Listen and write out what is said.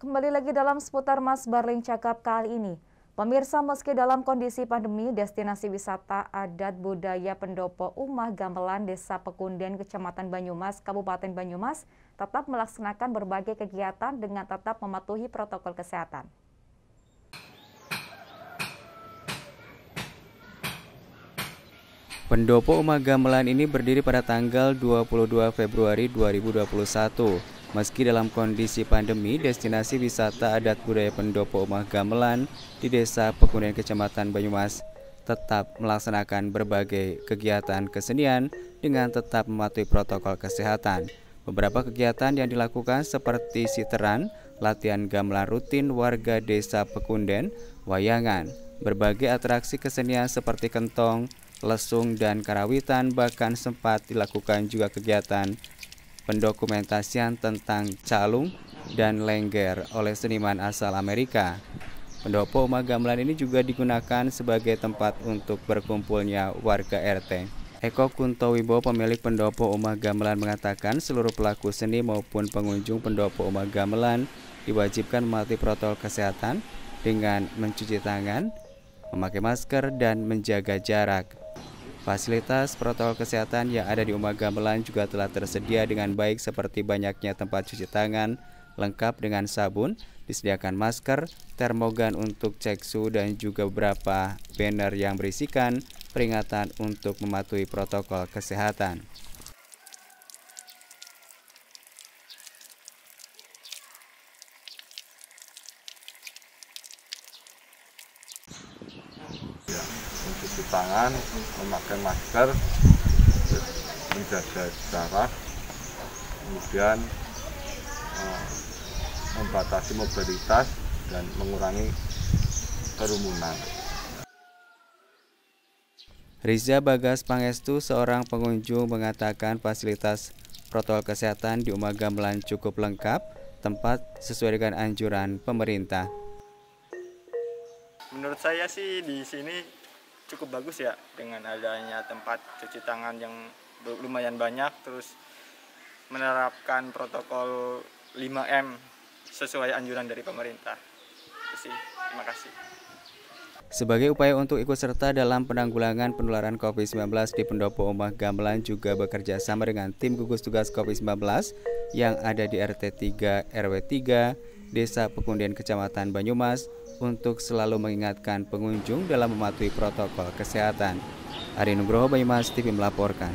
Kembali lagi dalam seputar Mas Barling Cakap kali ini. Pemirsa, meski dalam kondisi pandemi, destinasi wisata adat budaya pendopo Umah Gamelan Desa Pekunden Kecamatan Banyumas, Kabupaten Banyumas, tetap melaksanakan berbagai kegiatan dengan tetap mematuhi protokol kesehatan. Pendopo Umah Gamelan ini berdiri pada tanggal 22 Februari 2021 Meski dalam kondisi pandemi, destinasi wisata adat budaya pendopo Umah Gamelan di Desa Pekunen Kecamatan Banyumas tetap melaksanakan berbagai kegiatan kesenian dengan tetap mematuhi protokol kesehatan. Beberapa kegiatan yang dilakukan seperti siteran, latihan gamelan rutin warga desa Pekunden, wayangan, berbagai atraksi kesenian seperti kentong, lesung, dan karawitan bahkan sempat dilakukan juga kegiatan pendokumentasian tentang calung dan lengger oleh seniman asal Amerika. Pendopo Umar Gamelan ini juga digunakan sebagai tempat untuk berkumpulnya warga RT. Eko Kunto Wibo, pemilik pendopo Umar Gamelan mengatakan seluruh pelaku seni maupun pengunjung pendopo Umar Gamelan diwajibkan mematuhi protokol kesehatan dengan mencuci tangan, memakai masker, dan menjaga jarak. Fasilitas protokol kesehatan yang ada di Umaga Gamelan juga telah tersedia dengan baik seperti banyaknya tempat cuci tangan, lengkap dengan sabun, disediakan masker, termogan untuk cek suhu dan juga beberapa banner yang berisikan peringatan untuk mematuhi protokol kesehatan. cuci tangan, memakai masker, menjaga jarak, kemudian eh, membatasi mobilitas dan mengurangi kerumunan. Riza Bagas Pangestu, seorang pengunjung mengatakan fasilitas protokol kesehatan di Uma Gamelan cukup lengkap, tempat sesuai dengan anjuran pemerintah. Menurut saya sih di sini cukup bagus ya dengan adanya tempat cuci tangan yang lumayan banyak terus menerapkan protokol 5M sesuai anjuran dari pemerintah. Terima kasih. Sebagai upaya untuk ikut serta dalam penanggulangan penularan COVID-19 di Pendopo Omah Gamelan juga bekerja sama dengan tim gugus tugas COVID-19 yang ada di RT 3, RW 3, Desa Pekundian Kecamatan Banyumas untuk selalu mengingatkan pengunjung dalam mematuhi protokol kesehatan. Ari Nugroho Banyumas TV melaporkan.